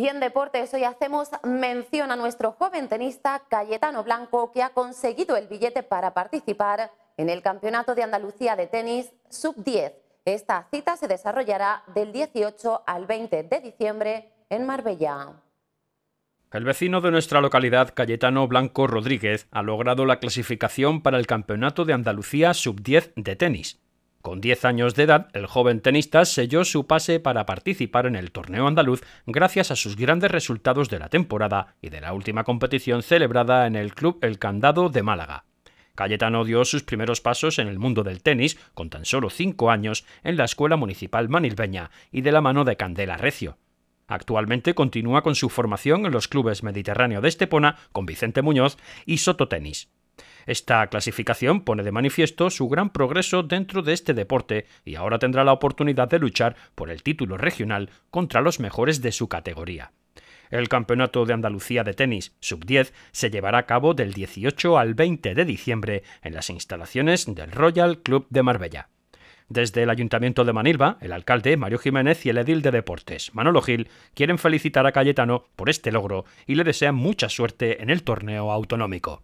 Y en deportes hoy hacemos mención a nuestro joven tenista Cayetano Blanco que ha conseguido el billete para participar en el Campeonato de Andalucía de Tenis Sub-10. Esta cita se desarrollará del 18 al 20 de diciembre en Marbella. El vecino de nuestra localidad, Cayetano Blanco Rodríguez, ha logrado la clasificación para el Campeonato de Andalucía Sub-10 de tenis. Con 10 años de edad, el joven tenista selló su pase para participar en el torneo andaluz gracias a sus grandes resultados de la temporada y de la última competición celebrada en el Club El Candado de Málaga. Cayetano dio sus primeros pasos en el mundo del tenis con tan solo 5 años en la Escuela Municipal Manilbeña y de la mano de Candela Recio. Actualmente continúa con su formación en los clubes Mediterráneo de Estepona con Vicente Muñoz y Soto Tenis. Esta clasificación pone de manifiesto su gran progreso dentro de este deporte y ahora tendrá la oportunidad de luchar por el título regional contra los mejores de su categoría. El Campeonato de Andalucía de Tenis Sub-10 se llevará a cabo del 18 al 20 de diciembre en las instalaciones del Royal Club de Marbella. Desde el Ayuntamiento de Manilva, el alcalde Mario Jiménez y el edil de Deportes, Manolo Gil, quieren felicitar a Cayetano por este logro y le desean mucha suerte en el torneo autonómico.